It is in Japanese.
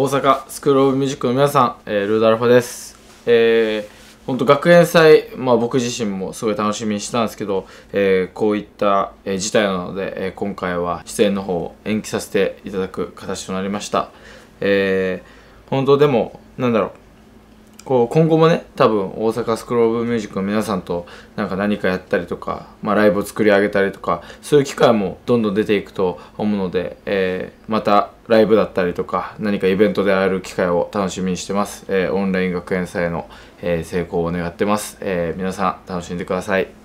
大阪スクール・ミュージックの皆さん、えー、ルードアルファです。えー、本当学園祭、まあ、僕自身もすごい楽しみにしたんですけど、えー、こういった、えー、事態なので、えー、今回は出演の方を延期させていただく形となりました。えー、本当でも、なんだろう、こう今後もね多分大阪スクローブミュージックの皆さんとなんか何かやったりとか、まあ、ライブを作り上げたりとかそういう機会もどんどん出ていくと思うので、えー、またライブだったりとか、何かイベントで会える機会を楽しみにしてます。えー、オンライン学園祭の、え成功を願ってます。え皆さん、楽しんでください。